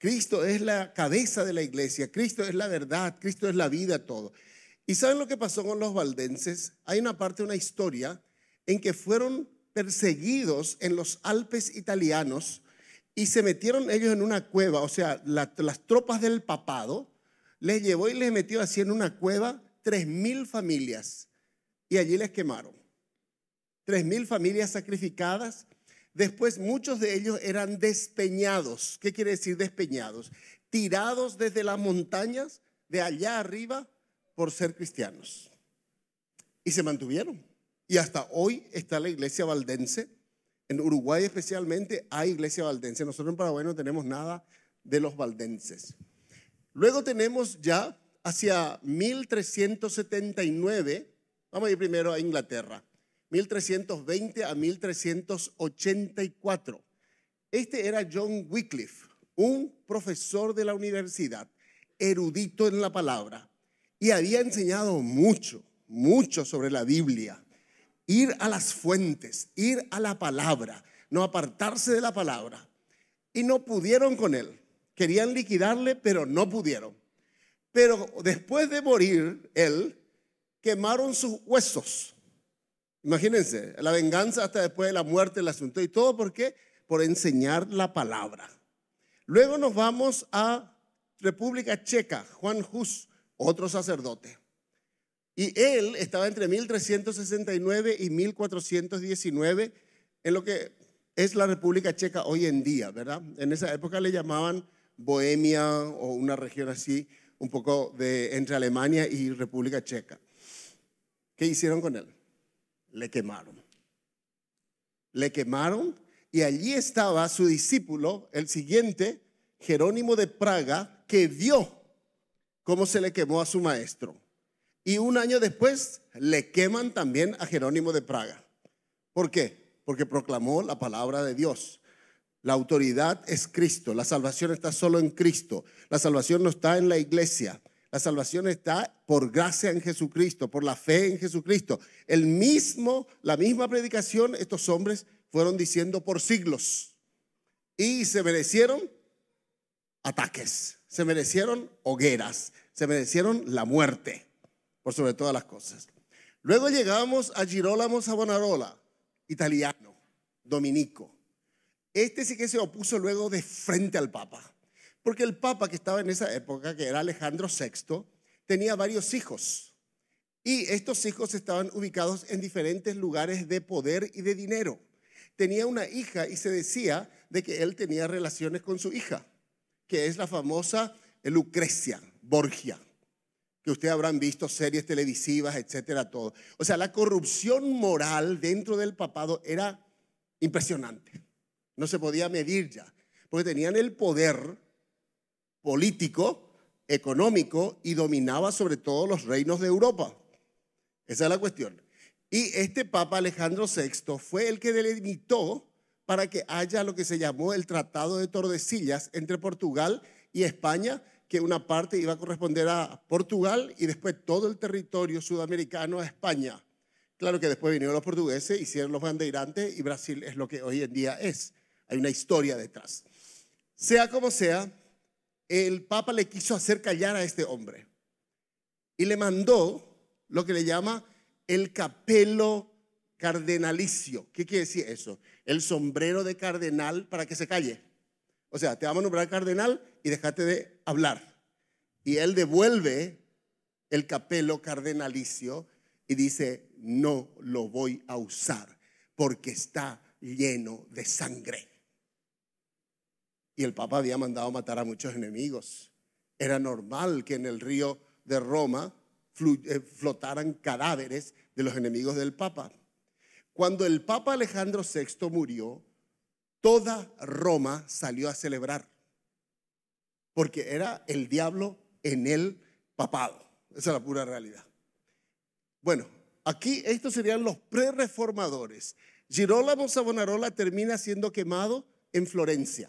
Cristo es la cabeza de la iglesia, Cristo es la verdad, Cristo es la vida, todo. ¿Y saben lo que pasó con los valdenses? Hay una parte, una historia, en que fueron perseguidos en los Alpes italianos y se metieron ellos en una cueva, o sea, las tropas del papado les llevó y les metió así en una cueva tres mil familias y allí les quemaron. Tres mil familias sacrificadas Después muchos de ellos eran despeñados. ¿Qué quiere decir despeñados? Tirados desde las montañas de allá arriba por ser cristianos. Y se mantuvieron. Y hasta hoy está la iglesia valdense. En Uruguay especialmente hay iglesia valdense. Nosotros en Paraguay no tenemos nada de los valdenses. Luego tenemos ya hacia 1379, vamos a ir primero a Inglaterra. 1320 a 1384. Este era John Wycliffe, un profesor de la universidad, erudito en la palabra, y había enseñado mucho, mucho sobre la Biblia. Ir a las fuentes, ir a la palabra, no apartarse de la palabra. Y no pudieron con él. Querían liquidarle, pero no pudieron. Pero después de morir él, quemaron sus huesos Imagínense, la venganza hasta después de la muerte, el asunto. ¿Y todo por qué? Por enseñar la palabra. Luego nos vamos a República Checa, Juan Hus, otro sacerdote. Y él estaba entre 1369 y 1419 en lo que es la República Checa hoy en día, ¿verdad? En esa época le llamaban Bohemia o una región así, un poco de entre Alemania y República Checa. ¿Qué hicieron con él? le quemaron. Le quemaron y allí estaba su discípulo, el siguiente, Jerónimo de Praga, que vio cómo se le quemó a su maestro. Y un año después le queman también a Jerónimo de Praga. ¿Por qué? Porque proclamó la palabra de Dios. La autoridad es Cristo, la salvación está solo en Cristo, la salvación no está en la iglesia, la salvación está por gracia en Jesucristo, por la fe en Jesucristo. El mismo, la misma predicación estos hombres fueron diciendo por siglos y se merecieron ataques, se merecieron hogueras, se merecieron la muerte, por sobre todas las cosas. Luego llegamos a Girolamo Savonarola, italiano, dominico. Este sí que se opuso luego de frente al Papa porque el Papa que estaba en esa época, que era Alejandro VI, tenía varios hijos. Y estos hijos estaban ubicados en diferentes lugares de poder y de dinero. Tenía una hija y se decía de que él tenía relaciones con su hija, que es la famosa Lucrecia Borgia, que ustedes habrán visto series televisivas, etcétera, todo. O sea, la corrupción moral dentro del papado era impresionante. No se podía medir ya, porque tenían el poder político, económico y dominaba sobre todo los reinos de Europa. Esa es la cuestión. Y este Papa Alejandro VI fue el que delimitó para que haya lo que se llamó el Tratado de Tordesillas entre Portugal y España, que una parte iba a corresponder a Portugal y después todo el territorio sudamericano a España. Claro que después vinieron los portugueses, hicieron los bandeirantes y Brasil es lo que hoy en día es. Hay una historia detrás. Sea como sea, el Papa le quiso hacer callar a este hombre y le mandó lo que le llama el capelo cardenalicio. ¿Qué quiere decir eso? El sombrero de cardenal para que se calle. O sea, te vamos a nombrar cardenal y dejate de hablar. Y él devuelve el capelo cardenalicio y dice, no lo voy a usar porque está lleno de sangre y el Papa había mandado matar a muchos enemigos. Era normal que en el río de Roma eh, flotaran cadáveres de los enemigos del Papa. Cuando el Papa Alejandro VI murió, toda Roma salió a celebrar, porque era el diablo en el papado. Esa es la pura realidad. Bueno, aquí estos serían los pre-reformadores. Girolamo Savonarola termina siendo quemado en Florencia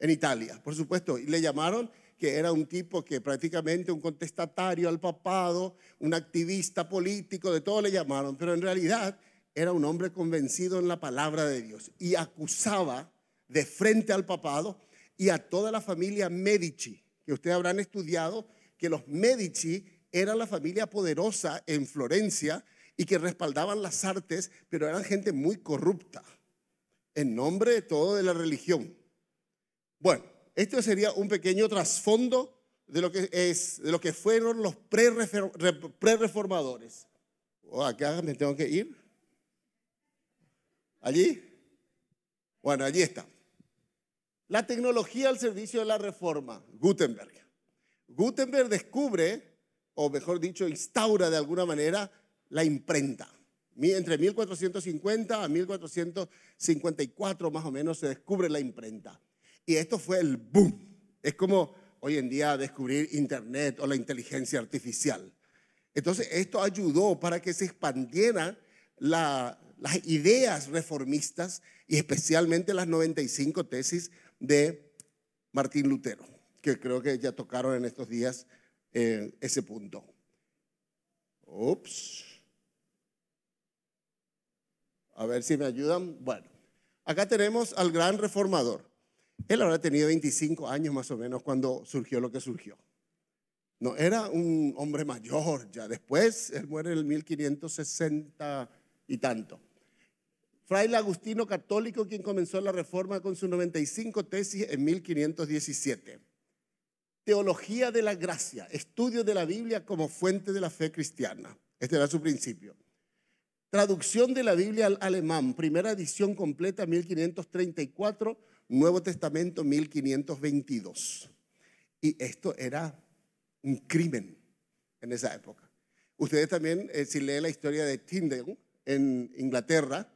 en Italia, por supuesto. Y le llamaron que era un tipo que prácticamente un contestatario al papado, un activista político, de todo le llamaron, pero en realidad era un hombre convencido en la palabra de Dios y acusaba de frente al papado y a toda la familia Medici, que ustedes habrán estudiado, que los Medici eran la familia poderosa en Florencia y que respaldaban las artes, pero eran gente muy corrupta en nombre de todo de la religión. Bueno, esto sería un pequeño trasfondo de lo que, es, lo que fueron los pre-reformadores. Oh, acá me tengo que ir. ¿Allí? Bueno, allí está. La tecnología al servicio de la reforma, Gutenberg. Gutenberg descubre, o mejor dicho, instaura de alguna manera la imprenta. Entre 1450 a 1454 más o menos se descubre la imprenta. Y esto fue el boom. Es como hoy en día descubrir Internet o la inteligencia artificial. Entonces, esto ayudó para que se expandieran las ideas reformistas y especialmente las 95 tesis de Martín Lutero, que creo que ya tocaron en estos días eh, ese punto. Ups. A ver si me ayudan. Bueno, acá tenemos al gran reformador. Él ahora tenía 25 años más o menos cuando surgió lo que surgió. No, era un hombre mayor ya. Después, él muere en el 1560 y tanto. Fraile Agustino Católico, quien comenzó la reforma con sus 95 tesis en 1517. Teología de la gracia, estudio de la Biblia como fuente de la fe cristiana. Este era su principio. Traducción de la Biblia al alemán, primera edición completa 1534 Nuevo Testamento 1522. Y esto era un crimen en esa época. Ustedes también, eh, si leen la historia de Tyndale en Inglaterra,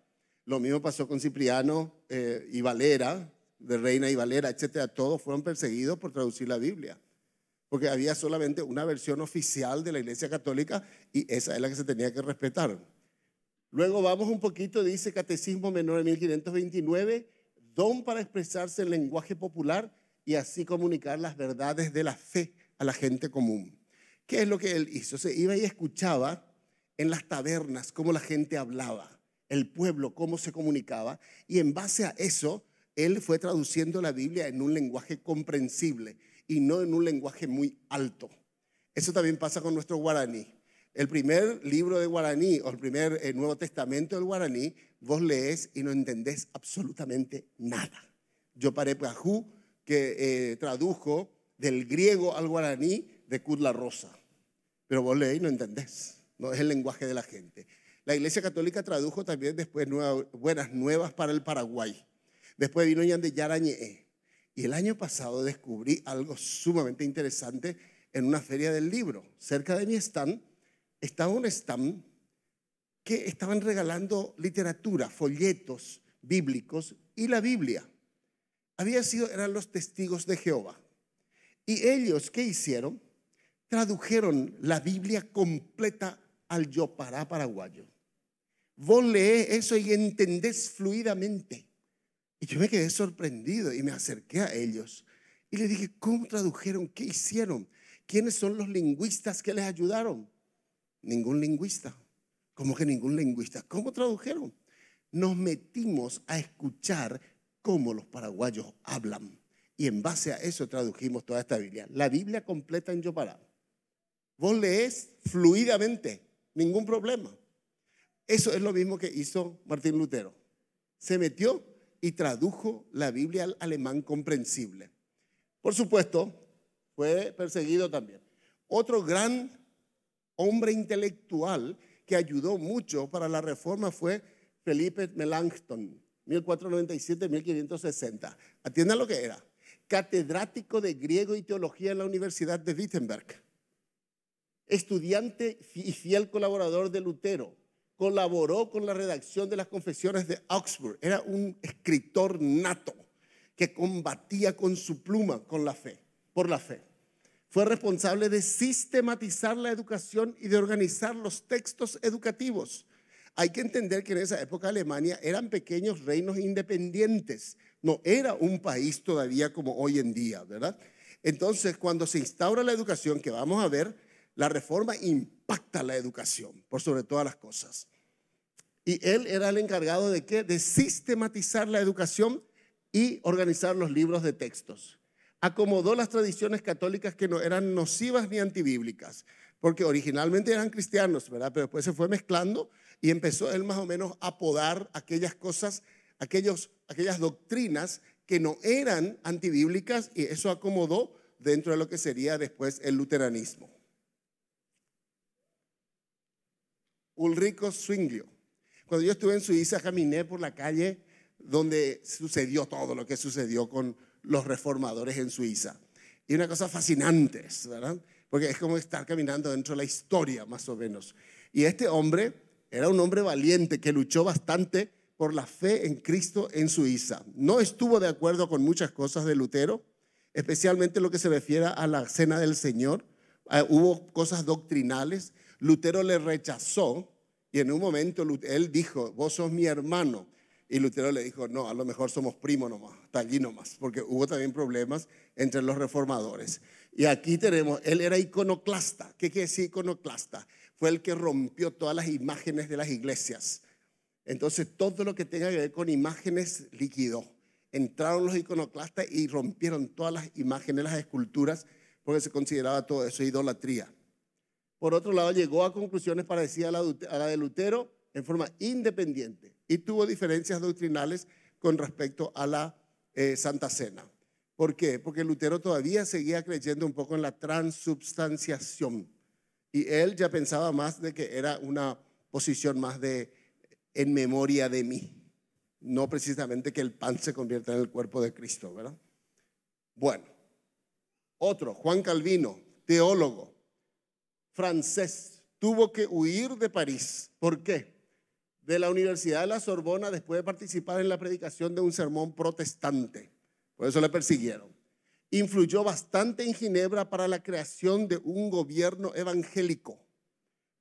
lo mismo pasó con Cipriano eh, y Valera, de Reina y Valera, etcétera. Todos fueron perseguidos por traducir la Biblia, porque había solamente una versión oficial de la Iglesia Católica y esa es la que se tenía que respetar. Luego vamos un poquito, dice Catecismo Menor de 1529, don para expresarse en lenguaje popular y así comunicar las verdades de la fe a la gente común. ¿Qué es lo que él hizo? Se iba y escuchaba en las tabernas cómo la gente hablaba, el pueblo cómo se comunicaba, y en base a eso, él fue traduciendo la Biblia en un lenguaje comprensible y no en un lenguaje muy alto. Eso también pasa con nuestro guaraní. El primer libro de guaraní o el primer eh, Nuevo Testamento del guaraní, vos lees y no entendés absolutamente nada. Yo paré Pajú, que eh, tradujo del griego al guaraní de Kudla Rosa. Pero vos lees y no entendés. No es el lenguaje de la gente. La Iglesia Católica tradujo también después Buenas Nuevas para el Paraguay. Después vino Yarañe. Y el año pasado descubrí algo sumamente interesante en una feria del libro. Cerca de mi stand estaba un que estaban regalando literatura, folletos bíblicos y la Biblia. Había sido, eran los testigos de Jehová. Y ellos, ¿qué hicieron? Tradujeron la Biblia completa al Yopará paraguayo. Vos lees eso y entendés fluidamente. Y yo me quedé sorprendido y me acerqué a ellos y les dije, ¿cómo tradujeron? ¿Qué hicieron? ¿Quiénes son los lingüistas que les ayudaron? Ningún lingüista. ¿Cómo que ningún lingüista? ¿Cómo tradujeron? Nos metimos a escuchar cómo los paraguayos hablan. Y en base a eso tradujimos toda esta Biblia. La Biblia completa en Yopará. Vos lees fluidamente, ningún problema. Eso es lo mismo que hizo Martín Lutero. Se metió y tradujo la Biblia al alemán comprensible. Por supuesto, fue perseguido también. Otro gran hombre intelectual que ayudó mucho para la reforma fue Felipe Melanchthon, 1497-1560. Atienda lo que era. Catedrático de griego y teología en la Universidad de Wittenberg. Estudiante y fiel colaborador de Lutero. Colaboró con la redacción de las confesiones de Oxford. Era un escritor nato que combatía con su pluma con la fe, por la fe. Fue responsable de sistematizar la educación y de organizar los textos educativos. Hay que entender que en esa época Alemania eran pequeños reinos independientes, no era un país todavía como hoy en día, ¿verdad? Entonces, cuando se instaura la educación, que vamos a ver, la reforma impacta la educación, por sobre todas las cosas. Y él era el encargado de qué? De sistematizar la educación y organizar los libros de textos acomodó las tradiciones católicas que no eran nocivas ni antibíblicas, porque originalmente eran cristianos, ¿verdad? Pero después se fue mezclando y empezó él más o menos a podar aquellas cosas, aquellos, aquellas doctrinas que no eran antibíblicas y eso acomodó dentro de lo que sería después el luteranismo. Ulrico Zwinglio. Cuando yo estuve en Suiza caminé por la calle donde sucedió todo lo que sucedió con, los reformadores en Suiza. Y una cosa fascinante, ¿verdad? Porque es como estar caminando dentro de la historia, más o menos. Y este hombre era un hombre valiente que luchó bastante por la fe en Cristo en Suiza. No estuvo de acuerdo con muchas cosas de Lutero, especialmente lo que se refiere a la cena del Señor. Ah, hubo cosas doctrinales. Lutero le rechazó y en un momento él dijo, vos sos mi hermano. Y Lutero le dijo, no, a lo mejor somos primos nomás, hasta allí nomás, porque hubo también problemas entre los reformadores. Y aquí tenemos, él era iconoclasta. ¿Qué quiere decir iconoclasta? Fue el que rompió todas las imágenes de las iglesias. Entonces, todo lo que tenga que ver con imágenes liquidó. Entraron los iconoclastas y rompieron todas las imágenes, las esculturas, porque se consideraba todo eso idolatría. Por otro lado, llegó a conclusiones parecidas a la de Lutero en forma independiente y tuvo diferencias doctrinales con respecto a la eh, Santa Cena. ¿Por qué? Porque Lutero todavía seguía creyendo un poco en la transubstanciación y él ya pensaba más de que era una posición más de en memoria de mí, no precisamente que el pan se convierta en el cuerpo de Cristo, ¿verdad? Bueno, otro, Juan Calvino, teólogo francés, tuvo que huir de París. ¿Por qué? de la Universidad de la Sorbona después de participar en la predicación de un sermón protestante. Por eso le persiguieron. Influyó bastante en Ginebra para la creación de un gobierno evangélico,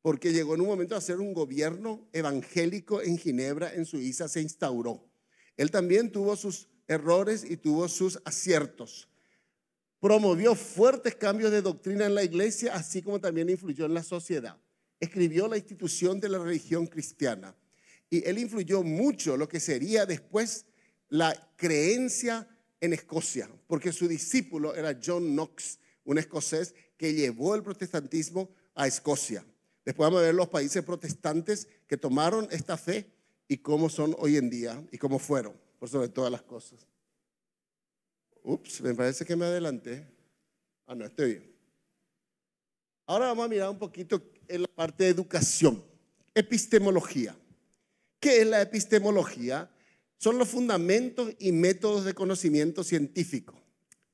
porque llegó en un momento a ser un gobierno evangélico en Ginebra, en Suiza se instauró. Él también tuvo sus errores y tuvo sus aciertos. Promovió fuertes cambios de doctrina en la iglesia, así como también influyó en la sociedad. Escribió la institución de la religión cristiana y él influyó mucho lo que sería después la creencia en Escocia, porque su discípulo era John Knox, un escocés que llevó el protestantismo a Escocia. Después vamos a ver los países protestantes que tomaron esta fe y cómo son hoy en día y cómo fueron, por sobre todas las cosas. Ups, me parece que me adelanté. Ah, no, estoy bien. Ahora vamos a mirar un poquito en la parte de educación, epistemología. ¿Qué es la epistemología? Son los fundamentos y métodos de conocimiento científico.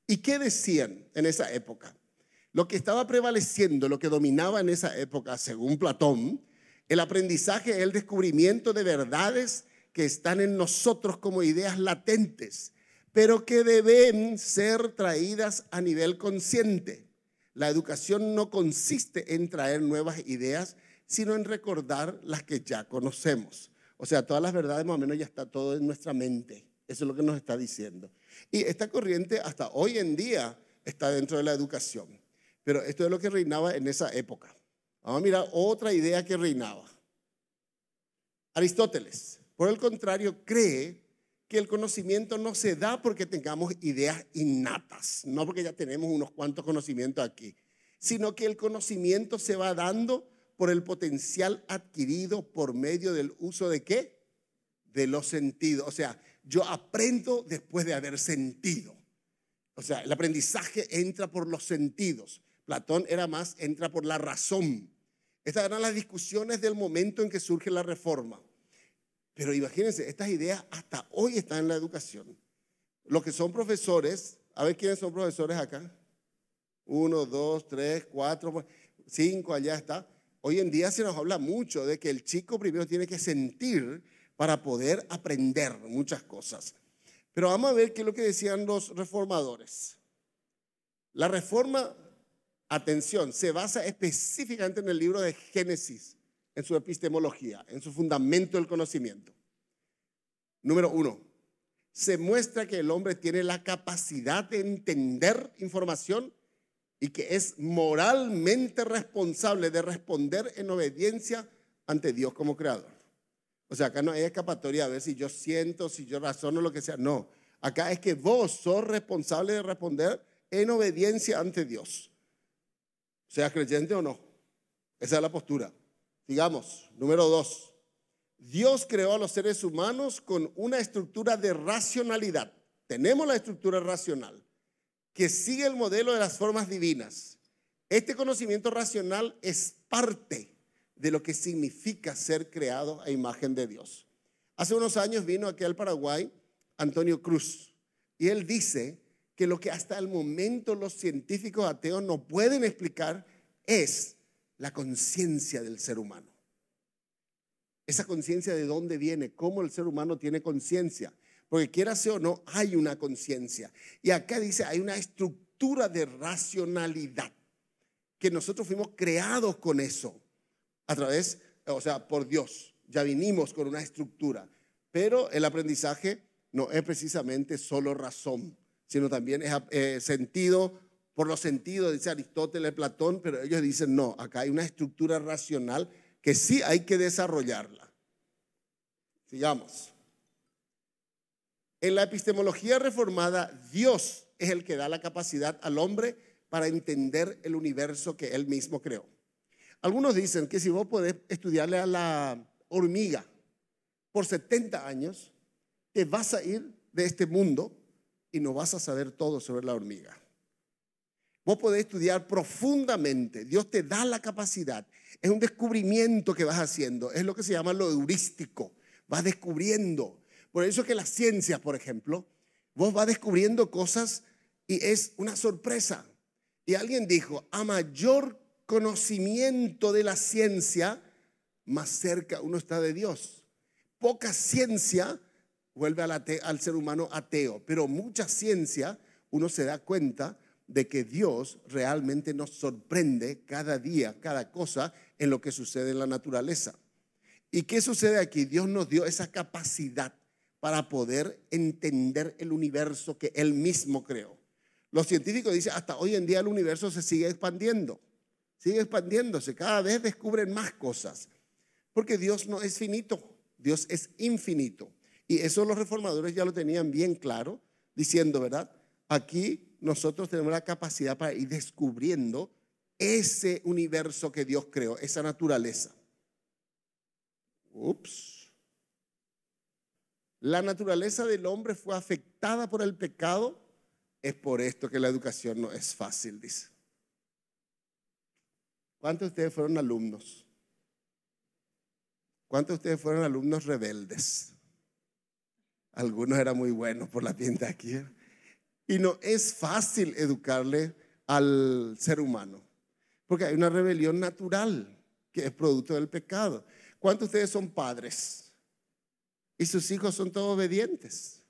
¿Y qué decían en esa época? Lo que estaba prevaleciendo, lo que dominaba en esa época, según Platón, el aprendizaje es el descubrimiento de verdades que están en nosotros como ideas latentes, pero que deben ser traídas a nivel consciente. La educación no consiste en traer nuevas ideas, sino en recordar las que ya conocemos. O sea, todas las verdades más o menos ya está todo en nuestra mente. Eso es lo que nos está diciendo. Y esta corriente hasta hoy en día está dentro de la educación. Pero esto es lo que reinaba en esa época. Vamos a mirar otra idea que reinaba. Aristóteles, por el contrario, cree que el conocimiento no se da porque tengamos ideas innatas, no porque ya tenemos unos cuantos conocimientos aquí, sino que el conocimiento se va dando por el potencial adquirido por medio del uso de qué? De los sentidos. O sea, yo aprendo después de haber sentido. O sea, el aprendizaje entra por los sentidos. Platón era más, entra por la razón. Estas eran las discusiones del momento en que surge la reforma. Pero imagínense, estas ideas hasta hoy están en la educación. Los que son profesores, a ver quiénes son profesores acá. Uno, dos, tres, cuatro, cinco, allá está. Hoy en día se nos habla mucho de que el chico primero tiene que sentir para poder aprender muchas cosas. Pero vamos a ver qué es lo que decían los reformadores. La reforma, atención, se basa específicamente en el libro de Génesis, en su epistemología, en su fundamento del conocimiento. Número uno, se muestra que el hombre tiene la capacidad de entender información y que es moralmente responsable de responder en obediencia ante Dios como creador. O sea, acá no hay escapatoria a ver si yo siento, si yo razono, lo que sea. No, acá es que vos sos responsable de responder en obediencia ante Dios. Seas creyente o no. Esa es la postura. Digamos, número dos, Dios creó a los seres humanos con una estructura de racionalidad. Tenemos la estructura racional que sigue el modelo de las formas divinas. Este conocimiento racional es parte de lo que significa ser creado a imagen de Dios. Hace unos años vino aquí al Paraguay Antonio Cruz y él dice que lo que hasta el momento los científicos ateos no pueden explicar es la conciencia del ser humano. Esa conciencia de dónde viene, cómo el ser humano tiene conciencia. Porque quiera ser o no, hay una conciencia. Y acá dice, hay una estructura de racionalidad, que nosotros fuimos creados con eso, a través, o sea, por Dios. Ya vinimos con una estructura. Pero el aprendizaje no es precisamente solo razón, sino también es eh, sentido, por los sentidos, dice Aristóteles, Platón, pero ellos dicen, no, acá hay una estructura racional que sí hay que desarrollarla. Sigamos. En la epistemología reformada, Dios es el que da la capacidad al hombre para entender el universo que él mismo creó. Algunos dicen que si vos podés estudiarle a la hormiga por 70 años, te vas a ir de este mundo y no vas a saber todo sobre la hormiga. Vos podés estudiar profundamente, Dios te da la capacidad, es un descubrimiento que vas haciendo, es lo que se llama lo heurístico, vas descubriendo, por eso que la ciencia por ejemplo, vos vas descubriendo cosas y es una sorpresa. Y alguien dijo, a mayor conocimiento de la ciencia, más cerca uno está de Dios. Poca ciencia vuelve al, al ser humano ateo, pero mucha ciencia uno se da cuenta de que Dios realmente nos sorprende cada día, cada cosa en lo que sucede en la naturaleza. ¿Y qué sucede aquí? Dios nos dio esa capacidad para poder entender el universo que él mismo creó. Los científicos dicen, hasta hoy en día el universo se sigue expandiendo, sigue expandiéndose, cada vez descubren más cosas, porque Dios no es finito, Dios es infinito. Y eso los reformadores ya lo tenían bien claro, diciendo, ¿verdad? Aquí nosotros tenemos la capacidad para ir descubriendo ese universo que Dios creó, esa naturaleza. Ups la naturaleza del hombre fue afectada por el pecado, es por esto que la educación no es fácil, dice. ¿Cuántos de ustedes fueron alumnos? ¿Cuántos de ustedes fueron alumnos rebeldes? Algunos eran muy buenos por la tienda aquí. ¿eh? Y no es fácil educarle al ser humano, porque hay una rebelión natural que es producto del pecado. ¿Cuántos de ustedes son padres? y sus hijos son todos obedientes.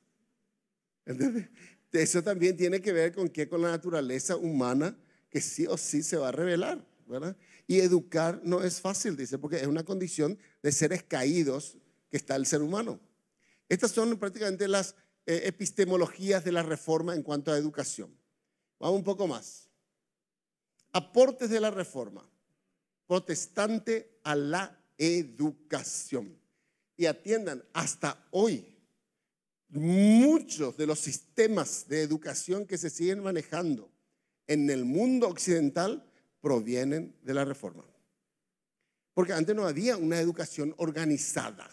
Eso también tiene que ver con qué con la naturaleza humana que sí o sí se va a revelar, Y educar no es fácil, dice, porque es una condición de seres caídos que está el ser humano. Estas son prácticamente las eh, epistemologías de la reforma en cuanto a educación. Vamos un poco más. Aportes de la reforma. Protestante a la educación y atiendan hasta hoy. Muchos de los sistemas de educación que se siguen manejando en el mundo occidental provienen de la reforma. Porque antes no había una educación organizada.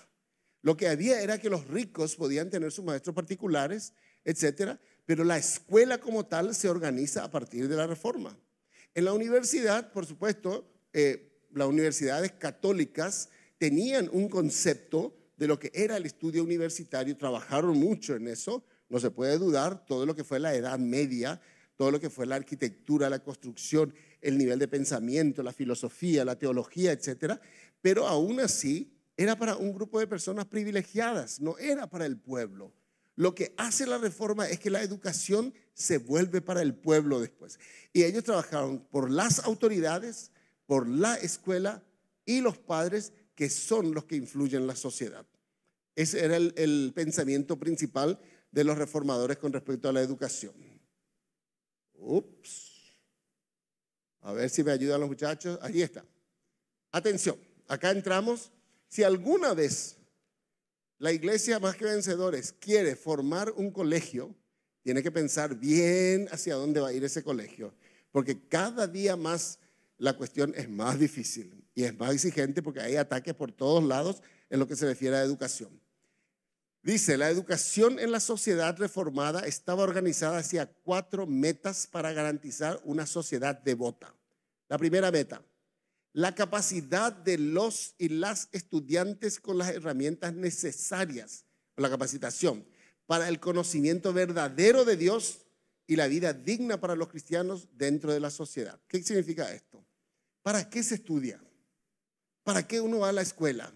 Lo que había era que los ricos podían tener sus maestros particulares, etcétera, pero la escuela como tal se organiza a partir de la reforma. En la universidad, por supuesto, eh, las universidades católicas tenían un concepto de lo que era el estudio universitario, trabajaron mucho en eso, no se puede dudar, todo lo que fue la Edad Media, todo lo que fue la arquitectura, la construcción, el nivel de pensamiento, la filosofía, la teología, etcétera Pero aún así era para un grupo de personas privilegiadas, no era para el pueblo. Lo que hace la reforma es que la educación se vuelve para el pueblo después. Y ellos trabajaron por las autoridades, por la escuela y los padres que son los que influyen en la sociedad. Ese era el, pensamiento principal de los reformadores con respecto a la educación. Ups. A ver si me ayudan los muchachos. Ahí está. Atención, acá entramos. Si alguna vez la iglesia más que vencedores quiere formar un colegio, tiene que pensar bien hacia dónde va a ir ese colegio, porque cada día más la cuestión es más difícil y es más exigente porque hay ataques por todos lados en lo que se refiere a educación. Dice, la educación en la sociedad reformada estaba organizada hacia cuatro metas para garantizar una sociedad devota. La primera meta, la capacidad de los y las estudiantes con las herramientas necesarias, la capacitación, para el conocimiento verdadero de Dios y la vida digna para los cristianos dentro de la sociedad. ¿Qué significa esto? ¿Para qué se estudia? ¿Para qué uno va a la escuela?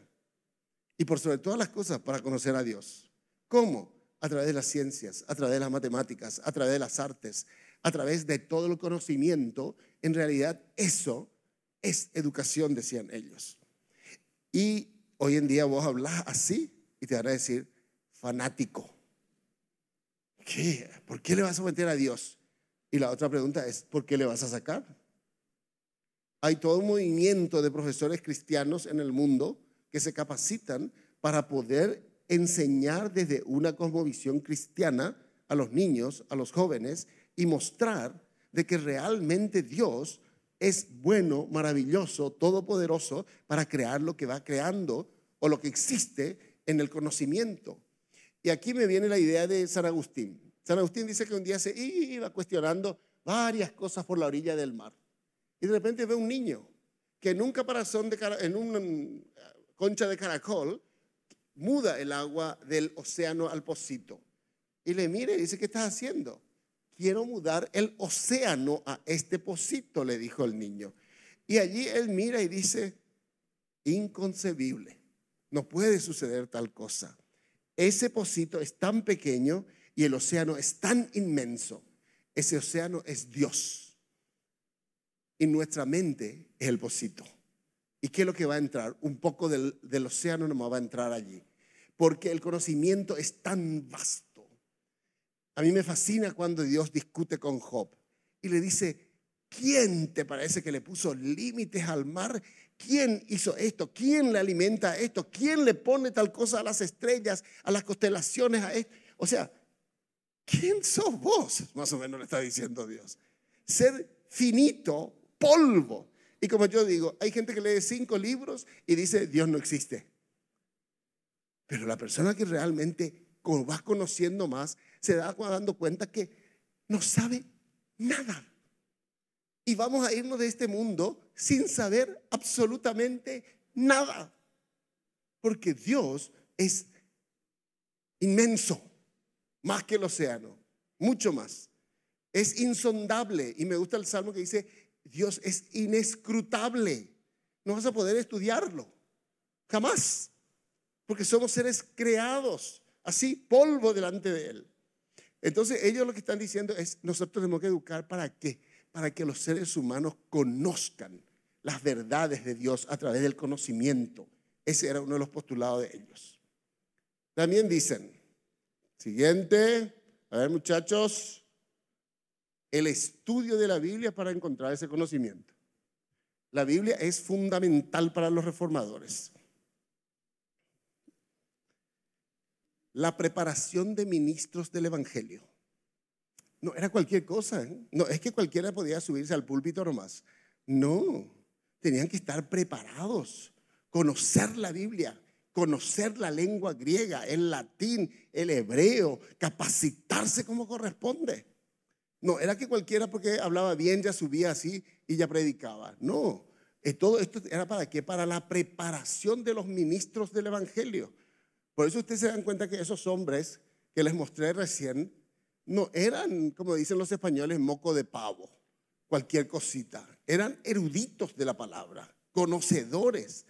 Y por sobre todas las cosas, para conocer a Dios. ¿Cómo? A través de las ciencias, a través de las matemáticas, a través de las artes, a través de todo el conocimiento. En realidad, eso es educación, decían ellos. Y hoy en día vos hablas así y te van a decir fanático. ¿Qué? ¿Por qué le vas a meter a Dios? Y la otra pregunta es, ¿por qué le vas a sacar? Hay todo un movimiento de profesores cristianos en el mundo que se capacitan para poder enseñar desde una cosmovisión cristiana a los niños, a los jóvenes, y mostrar de que realmente Dios es bueno, maravilloso, todopoderoso para crear lo que va creando o lo que existe en el conocimiento. Y aquí me viene la idea de San Agustín. San Agustín dice que un día se iba cuestionando varias cosas por la orilla del mar. Y de repente ve un niño que en un caparazón, de en una um, concha de caracol, muda el agua del océano al pocito. Y le mire y dice, ¿qué estás haciendo? Quiero mudar el océano a este pocito, le dijo el niño. Y allí él mira y dice, inconcebible, no puede suceder tal cosa. Ese pocito es tan pequeño y el océano es tan inmenso. Ese océano es Dios. Y nuestra mente es el bocito. ¿Y qué es lo que va a entrar? Un poco del, del océano nomás va a entrar allí. Porque el conocimiento es tan vasto. A mí me fascina cuando Dios discute con Job y le dice, ¿quién te parece que le puso límites al mar? ¿Quién hizo esto? ¿Quién le alimenta esto? ¿Quién le pone tal cosa a las estrellas, a las constelaciones, a O sea, ¿quién sos vos? Más o menos le está diciendo Dios. Ser finito polvo. Y como yo digo, hay gente que lee cinco libros y dice, Dios no existe. Pero la persona que realmente va conociendo más, se da dando cuenta que no sabe nada. Y vamos a irnos de este mundo sin saber absolutamente nada. Porque Dios es inmenso, más que el océano, mucho más. Es insondable. Y me gusta el salmo que dice, Dios es inescrutable. No vas a poder estudiarlo. Jamás. Porque somos seres creados, así, polvo delante de Él. Entonces ellos lo que están diciendo es, nosotros tenemos que educar para qué? Para que los seres humanos conozcan las verdades de Dios a través del conocimiento. Ese era uno de los postulados de ellos. También dicen, siguiente, a ver muchachos, el estudio de la Biblia para encontrar ese conocimiento. La Biblia es fundamental para los reformadores. La preparación de ministros del Evangelio. No era cualquier cosa. ¿eh? No es que cualquiera podía subirse al púlpito nomás. No, tenían que estar preparados, conocer la Biblia, conocer la lengua griega, el latín, el hebreo, capacitarse como corresponde. No, era que cualquiera porque hablaba bien ya subía así y ya predicaba. No, eh, todo esto era para qué? Para la preparación de los ministros del Evangelio. Por eso ustedes se dan cuenta que esos hombres que les mostré recién no eran, como dicen los españoles, moco de pavo, cualquier cosita. Eran eruditos de la palabra, conocedores,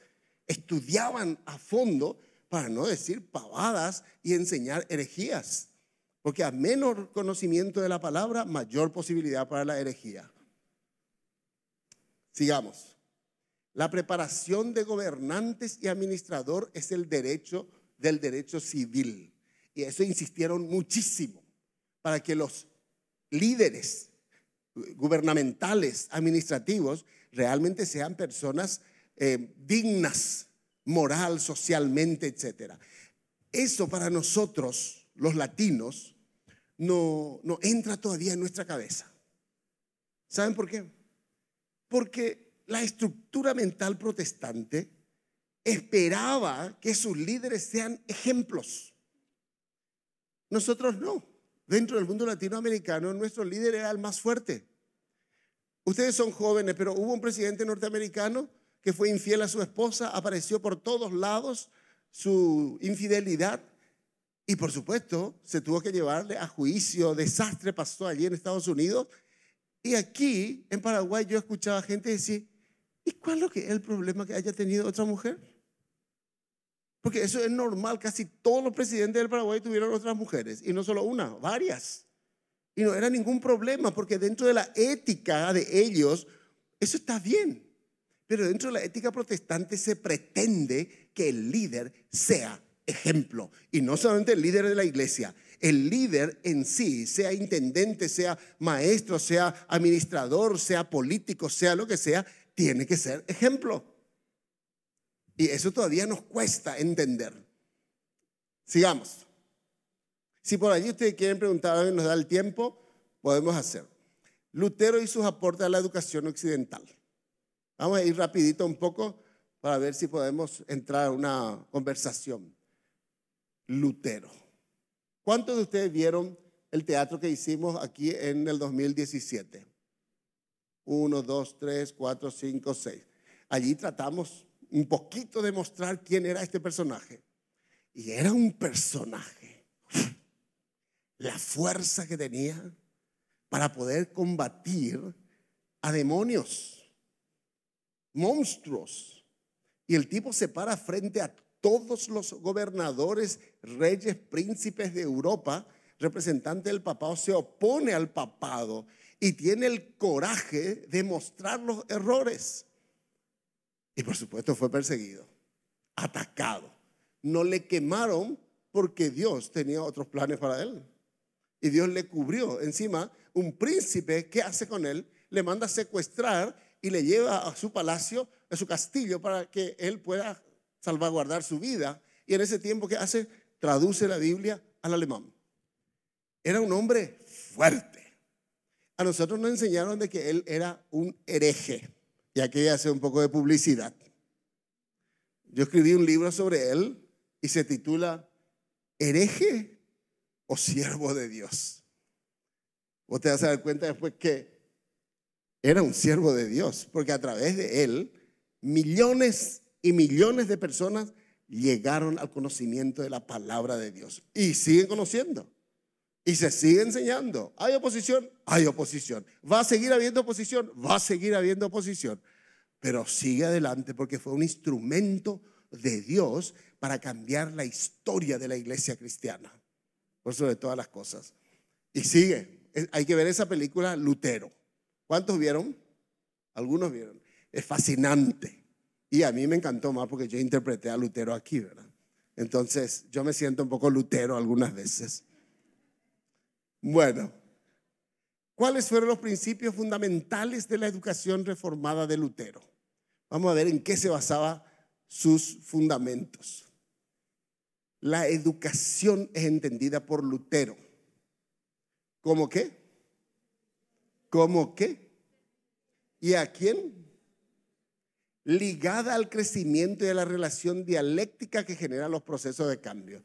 estudiaban a fondo para no decir pavadas y enseñar herejías. Porque a menor conocimiento de la palabra, mayor posibilidad para la herejía. Sigamos. La preparación de gobernantes y administrador es el derecho del derecho civil. Y eso insistieron muchísimo para que los líderes gubernamentales, administrativos, realmente sean personas eh, dignas, moral, socialmente, etc. Eso para nosotros los latinos, no, entra todavía en nuestra cabeza. ¿Saben por qué? Porque la estructura mental protestante esperaba que sus líderes sean ejemplos. Nosotros no. Dentro del mundo latinoamericano, nuestro líder era el más fuerte. Ustedes son jóvenes, pero hubo un presidente norteamericano que fue infiel a su esposa, apareció por todos lados su infidelidad y por supuesto, se tuvo que llevarle a juicio, desastre pasó allí en Estados Unidos. Y aquí, en Paraguay, yo escuchaba gente decir, ¿y cuál es es el problema que haya tenido otra mujer? Porque eso es normal, casi todos los presidentes del Paraguay tuvieron otras mujeres, y no solo una, varias. Y no era ningún problema, porque dentro de la ética de ellos, eso está bien. Pero dentro de la ética protestante se pretende que el líder sea ejemplo. Y no solamente el líder de la iglesia, el líder en sí, sea intendente, sea maestro, sea administrador, sea político, sea lo que sea, tiene que ser ejemplo. Y eso todavía nos cuesta entender. Sigamos. Si por allí ustedes quieren preguntar a nos da el tiempo, podemos hacer. Lutero y sus aportes a la educación occidental. Vamos a ir rapidito un poco para ver si podemos entrar a una conversación. Lutero. ¿Cuántos de ustedes vieron el teatro que hicimos aquí en el 2017? Uno, dos, tres, cuatro, cinco, seis. Allí tratamos un poquito de mostrar quién era este personaje. Y era un personaje. La fuerza que tenía para poder combatir a demonios, monstruos. Y el tipo se para frente a todos los gobernadores, reyes, príncipes de Europa, representante del papado, se opone al papado y tiene el coraje de mostrar los errores. Y por supuesto fue perseguido, atacado. No le quemaron porque Dios tenía otros planes para él. Y Dios le cubrió. Encima, un príncipe, ¿qué hace con él? Le manda a secuestrar y le lleva a su palacio, a su castillo, para que él pueda salvaguardar su vida. Y en ese tiempo que hace, traduce la Biblia al alemán. Era un hombre fuerte. A nosotros nos enseñaron de que él era un hereje. Y aquí hace un poco de publicidad. Yo escribí un libro sobre él y se titula Hereje o siervo de Dios. Vos te vas a dar cuenta después que era un siervo de Dios, porque a través de él millones y millones de personas llegaron al conocimiento de la palabra de Dios y siguen conociendo y se sigue enseñando. Hay oposición, hay oposición. Va a seguir habiendo oposición, va a seguir habiendo oposición, pero sigue adelante porque fue un instrumento de Dios para cambiar la historia de la iglesia cristiana, por sobre todas las cosas. Y sigue. Hay que ver esa película Lutero. ¿Cuántos vieron? Algunos vieron. Es fascinante. Y a mí me encantó más porque yo interpreté a Lutero aquí, ¿verdad? Entonces yo me siento un poco Lutero algunas veces. Bueno, ¿cuáles fueron los principios fundamentales de la educación reformada de Lutero? Vamos a ver en qué se basaba sus fundamentos. La educación es entendida por Lutero. ¿Cómo qué? ¿Cómo qué? ¿Y a quién? ligada al crecimiento y a la relación dialéctica que genera los procesos de cambio.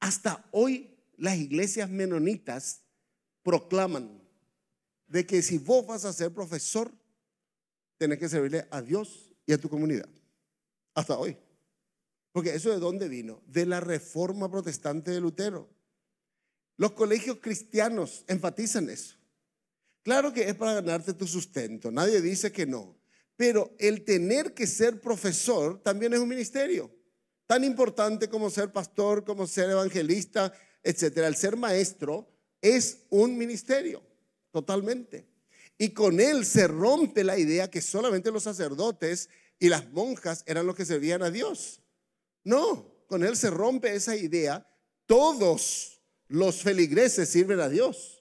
Hasta hoy las iglesias menonitas proclaman de que si vos vas a ser profesor, tenés que servirle a Dios y a tu comunidad. Hasta hoy. Porque eso de dónde vino? De la reforma protestante de Lutero. Los colegios cristianos enfatizan eso. Claro que es para ganarte tu sustento, nadie dice que no, pero el tener que ser profesor también es un ministerio, tan importante como ser pastor, como ser evangelista, etcétera. El ser maestro es un ministerio, totalmente. Y con él se rompe la idea que solamente los sacerdotes y las monjas eran los que servían a Dios. No, con él se rompe esa idea. Todos los feligreses sirven a Dios.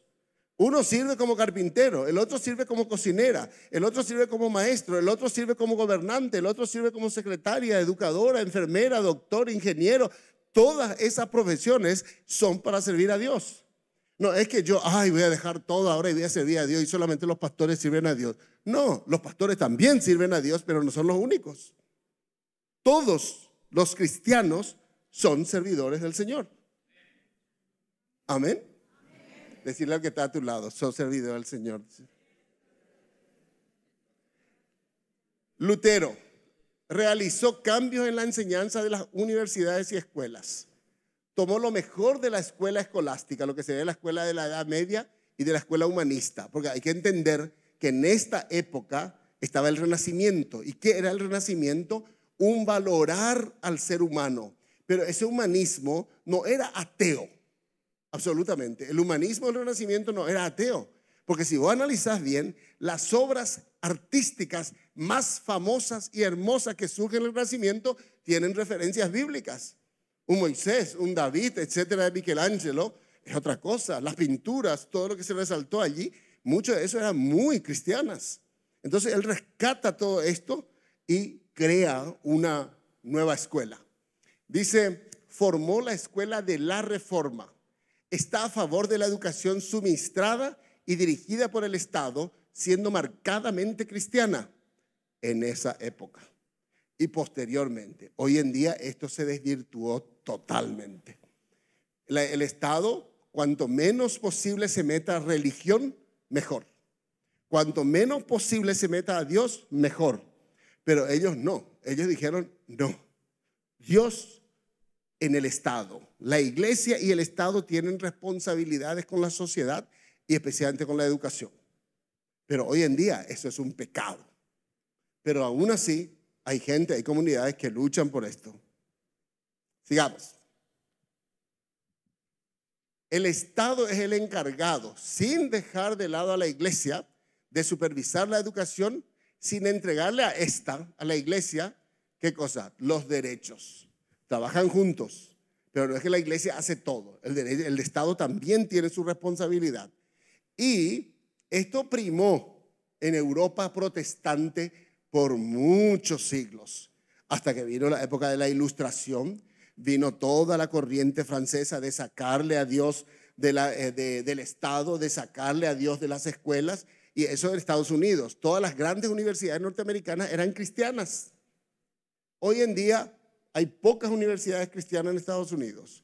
Uno sirve como carpintero, el otro sirve como cocinera, el otro sirve como maestro, el otro sirve como gobernante, el otro sirve como secretaria, educadora, enfermera, doctor, ingeniero. Todas esas profesiones son para servir a Dios. No es que yo, ay, voy a dejar todo ahora y voy a servir a Dios y solamente los pastores sirven a Dios. No, los pastores también sirven a Dios, pero no son los únicos. Todos los cristianos son servidores del Señor. Amén. Decirle al que está a tu lado, soy servidor al Señor. Lutero realizó cambios en la enseñanza de las universidades y escuelas. Tomó lo mejor de la escuela escolástica, lo que sería la escuela de la Edad Media y de la escuela humanista, porque hay que entender que en esta época estaba el Renacimiento. ¿Y qué era el Renacimiento? Un valorar al ser humano. Pero ese humanismo no era ateo, Absolutamente. El humanismo del Renacimiento no era ateo. Porque si vos analizás bien, las obras artísticas más famosas y hermosas que surgen en el Renacimiento tienen referencias bíblicas. Un Moisés, un David, etcétera, de Michelangelo, es otra cosa. Las pinturas, todo lo que se resaltó allí, mucho de eso eran muy cristianas. Entonces él rescata todo esto y crea una nueva escuela. Dice, formó la escuela de la reforma está a favor de la educación suministrada y dirigida por el Estado, siendo marcadamente cristiana en esa época y posteriormente. Hoy en día esto se desvirtuó totalmente. el Estado, cuanto menos posible se meta a religión, mejor. Cuanto menos posible se meta a Dios, mejor. Pero ellos no. Ellos dijeron, no. Dios en el Estado. La iglesia y el Estado tienen responsabilidades con la sociedad y especialmente con la educación. Pero hoy en día eso es un pecado. Pero aún así hay gente, hay comunidades que luchan por esto. Sigamos. El Estado es el encargado, sin dejar de lado a la iglesia, de supervisar la educación, sin entregarle a esta, a la iglesia, ¿qué cosa? Los derechos trabajan juntos, pero no es que la iglesia hace todo, el, Estado también tiene su responsabilidad. Y esto primó en Europa protestante por muchos siglos, hasta que vino la época de la Ilustración, vino toda la corriente francesa de sacarle a Dios eh, del Estado, de sacarle a Dios de las escuelas, y eso en Estados Unidos. Todas las grandes universidades norteamericanas eran cristianas. Hoy en día hay pocas universidades cristianas en Estados Unidos.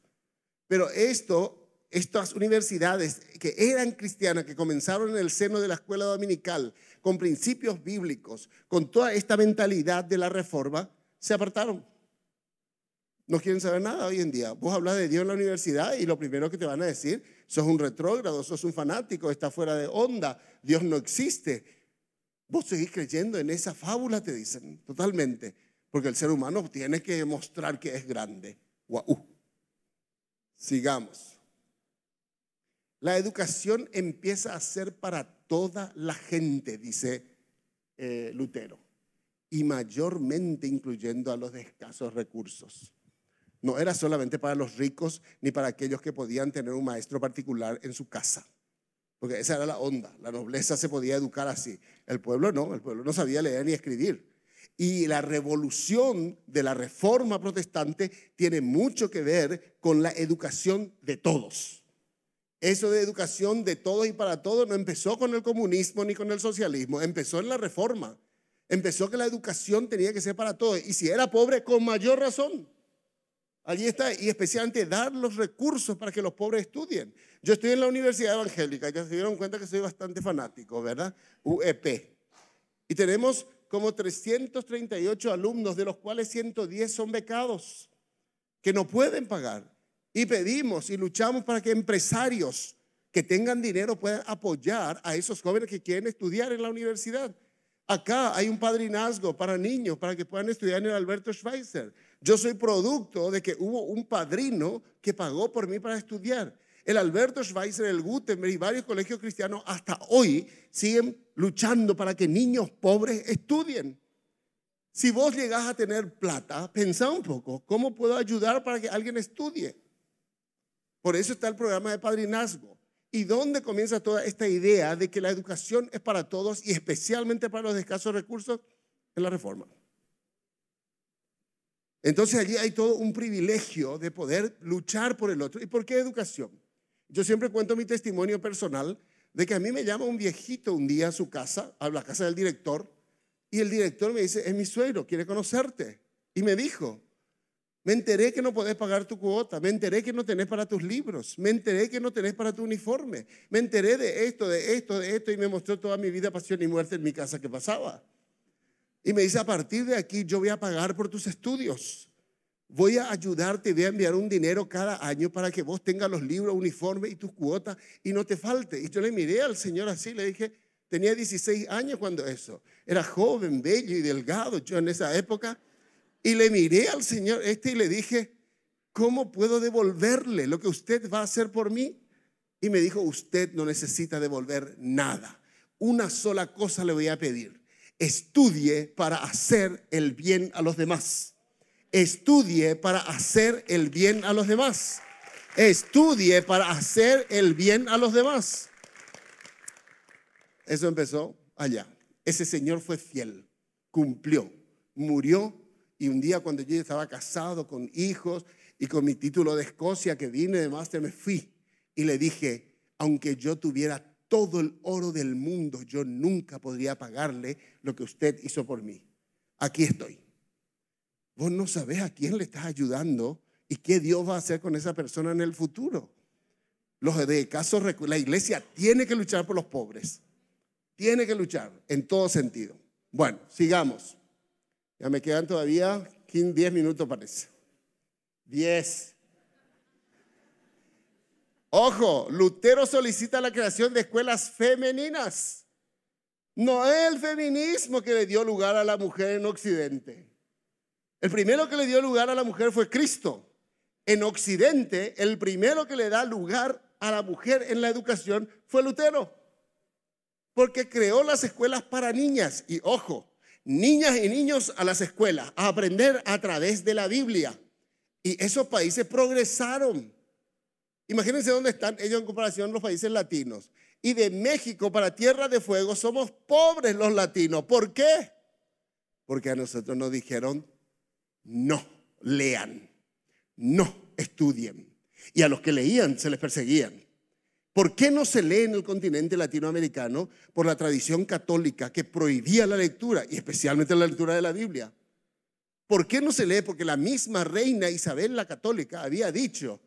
Pero esto, estas universidades que eran cristianas, que comenzaron en el seno de la escuela dominical, con principios bíblicos, con toda esta mentalidad de la reforma, se apartaron. No quieren saber nada hoy en día. Vos hablas de Dios en la universidad y lo primero que te van a decir, sos un retrógrado, sos un fanático, está fuera de onda, Dios no existe. Vos seguís creyendo en esa fábula, te dicen, totalmente. Porque el ser humano tiene que demostrar que es grande. Sigamos. La educación empieza a ser para toda la gente, dice eh, Lutero, y mayormente incluyendo a los de escasos recursos. No era solamente para los ricos ni para aquellos que podían tener un maestro particular en su casa, porque esa era la onda, la nobleza se podía educar así. El pueblo no, el pueblo no sabía leer ni escribir. Y la revolución de la reforma protestante tiene mucho que ver con la educación de todos. Eso de educación de todos y para todos no empezó con el comunismo ni con el socialismo, empezó en la reforma. Empezó que la educación tenía que ser para todos. Y si era pobre, con mayor razón. Allí está, y especialmente dar los recursos para que los pobres estudien. Yo estoy en la Universidad Evangélica, ya se dieron cuenta que soy bastante fanático, ¿verdad? UEP. Y tenemos como 338 alumnos, de los cuales 110 son becados, que no pueden pagar. Y pedimos y luchamos para que empresarios que tengan dinero puedan apoyar a esos jóvenes que quieren estudiar en la universidad. Acá hay un padrinazgo para niños, para que puedan estudiar en el Alberto Schweitzer. Yo soy producto de que hubo un padrino que pagó por mí para estudiar el Alberto Schweitzer, el Gutenberg y varios colegios cristianos hasta hoy siguen luchando para que niños pobres estudien. Si vos llegás a tener plata, pensá un poco, ¿cómo puedo ayudar para que alguien estudie? Por eso está el programa de padrinazgo. ¿Y dónde comienza toda esta idea de que la educación es para todos y especialmente para los de escasos recursos? En la reforma. Entonces allí hay todo un privilegio de poder luchar por el otro. ¿Y por qué educación? Yo siempre cuento mi testimonio personal de que a mí me llama un viejito un día a su casa, a la casa del director, y el director me dice, es mi suegro, quiere conocerte. Y me dijo, me enteré que no podés pagar tu cuota, me enteré que no tenés para tus libros, me enteré que no tenés para tu uniforme, me enteré de esto, de esto, de esto, y me mostró toda mi vida, pasión y muerte en mi casa que pasaba. Y me dice, a partir de aquí yo voy a pagar por tus estudios. Voy a ayudarte, voy a enviar un dinero cada año para que vos tengas los libros, uniformes y tus cuotas y no te falte. Y yo le miré al Señor así, le dije, tenía 16 años cuando eso. Era joven, bello y delgado yo en esa época. Y le miré al Señor este y le dije, ¿cómo puedo devolverle lo que usted va a hacer por mí? Y me dijo, usted no necesita devolver nada. Una sola cosa le voy a pedir. Estudie para hacer el bien a los demás. Estudie para hacer el bien a los demás. Estudie para hacer el bien a los demás. Eso empezó allá. Ese señor fue fiel, cumplió, murió y un día cuando yo estaba casado con hijos y con mi título de Escocia que vine de máster me fui y le dije, aunque yo tuviera todo el oro del mundo, yo nunca podría pagarle lo que usted hizo por mí. Aquí estoy. Vos no sabés a quién le estás ayudando y qué Dios va a hacer con esa persona en el futuro. Los de casos, la iglesia tiene que luchar por los pobres. Tiene que luchar en todo sentido. Bueno, sigamos. Ya me quedan todavía 10 minutos, parece. 10. Ojo, Lutero solicita la creación de escuelas femeninas. No es el feminismo que le dio lugar a la mujer en Occidente. El primero que le dio lugar a la mujer fue Cristo. En Occidente, el primero que le da lugar a la mujer en la educación fue Lutero, porque creó las escuelas para niñas. Y ojo, niñas y niños a las escuelas, a aprender a través de la Biblia. Y esos países progresaron. Imagínense dónde están ellos en comparación los países latinos. Y de México para Tierra de Fuego somos pobres los latinos. ¿Por qué? Porque a nosotros nos dijeron no lean, no estudien. Y a los que leían se les perseguían. ¿Por qué no se lee en el continente latinoamericano por la tradición católica que prohibía la lectura y especialmente la lectura de la Biblia? ¿Por qué no se lee? Porque la misma reina Isabel la católica había dicho,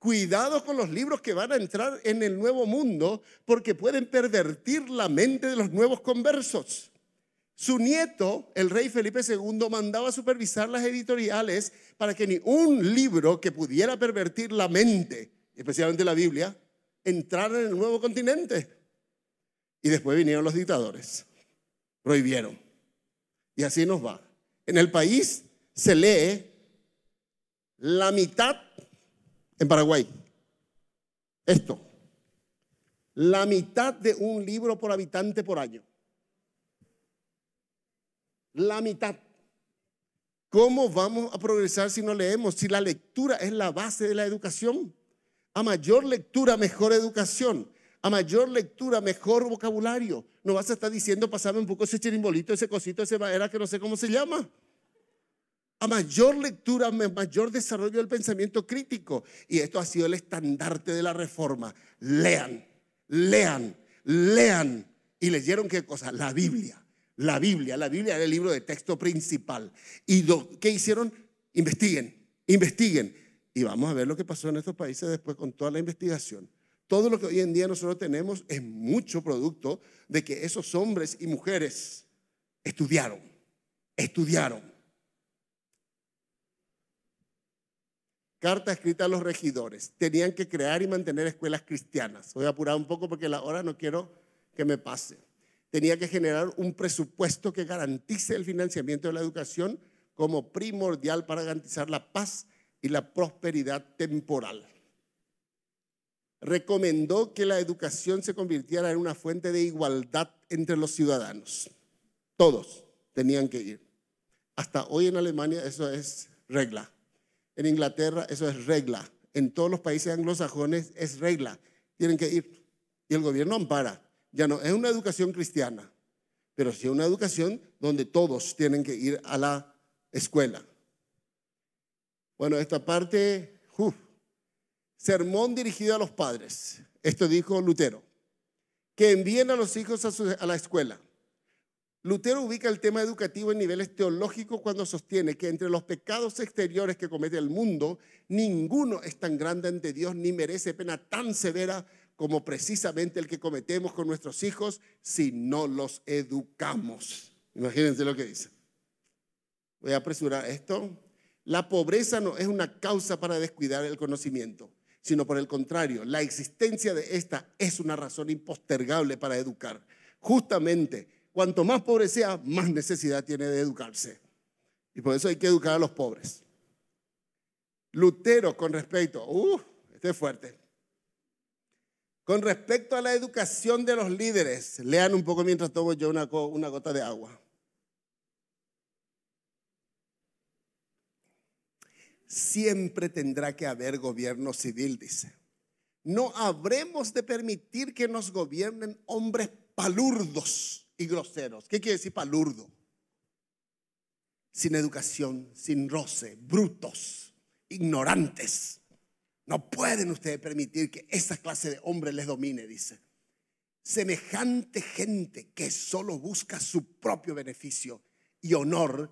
cuidado con los libros que van a entrar en el nuevo mundo porque pueden pervertir la mente de los nuevos conversos. Su nieto, el rey Felipe II, mandaba supervisar las editoriales para que ni un libro que pudiera pervertir la mente, especialmente la Biblia, entrara en el nuevo continente. Y después vinieron los dictadores, prohibieron. Y así nos va. En el país se lee la mitad en Paraguay. Esto. La mitad de un libro por habitante por año la mitad. ¿Cómo vamos a progresar si no leemos? Si la lectura es la base de la educación. A mayor lectura, mejor educación. A mayor lectura, mejor vocabulario. No vas a estar diciendo, pasame un poco ese chirimbolito, ese cosito, ese era que no sé cómo se llama. A mayor lectura, mayor desarrollo del pensamiento crítico. Y esto ha sido el estandarte de la reforma. Lean, lean, lean. Y leyeron qué cosa? La Biblia la Biblia. La Biblia era el libro de texto principal. ¿Y qué hicieron? Investiguen, investiguen. Y vamos a ver lo que pasó en estos países después con toda la investigación. Todo lo que hoy en día nosotros tenemos es mucho producto de que esos hombres y mujeres estudiaron, estudiaron. Carta escrita a los regidores. Tenían que crear y mantener escuelas cristianas. Voy a apurar un poco porque la hora no quiero que me pase tenía que generar un presupuesto que garantice el financiamiento de la educación como primordial para garantizar la paz y la prosperidad temporal. Recomendó que la educación se convirtiera en una fuente de igualdad entre los ciudadanos. Todos tenían que ir. Hasta hoy en Alemania eso es regla. En Inglaterra eso es regla. En todos los países anglosajones es regla. Tienen que ir. Y el gobierno ampara ya no, es una educación cristiana, pero sí una educación donde todos tienen que ir a la escuela. Bueno, esta parte, sermón dirigido a los padres. Esto dijo Lutero. Que envíen a los hijos a la escuela. Lutero ubica el tema educativo en niveles teológicos cuando sostiene que entre los pecados exteriores que comete el mundo, ninguno es tan grande ante Dios ni merece pena tan severa como precisamente el que cometemos con nuestros hijos si no los educamos. Imagínense lo que dice. Voy a apresurar esto. La pobreza no es una causa para descuidar el conocimiento, sino por el contrario, la existencia de esta es una razón impostergable para educar. Justamente, cuanto más pobre sea, más necesidad tiene de educarse. Y por eso hay que educar a los pobres. Lutero con respecto, uh, este es fuerte con respecto a la educación de los líderes, lean un poco mientras tomo yo una, gota de agua. Siempre tendrá que haber gobierno civil, dice. No habremos de permitir que nos gobiernen hombres palurdos y groseros. ¿Qué quiere decir palurdo? Sin educación, sin roce, brutos, ignorantes. No pueden ustedes permitir que esa clase de hombres les domine, dice. Semejante gente que solo busca su propio beneficio y honor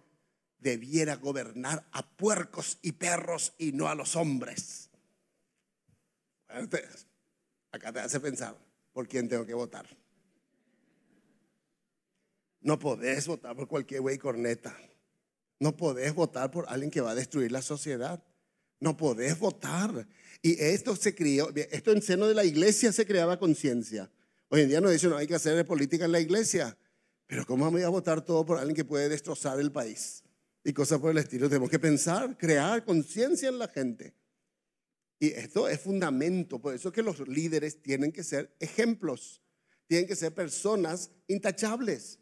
debiera gobernar a puercos y perros y no a los hombres. Acá te hace pensar por quién tengo que votar. No podés votar por cualquier güey corneta. No podés votar por alguien que va a destruir la sociedad. No podés votar y esto se crió, esto en seno de la iglesia se creaba conciencia. Hoy en día nos dicen, no hay que hacer política en la iglesia, pero ¿cómo vamos a votar todo por alguien que puede destrozar el país? Y cosas por el estilo. Tenemos que pensar, crear conciencia en la gente. Y esto es fundamento, por eso es que los líderes tienen que ser ejemplos, tienen que ser personas intachables,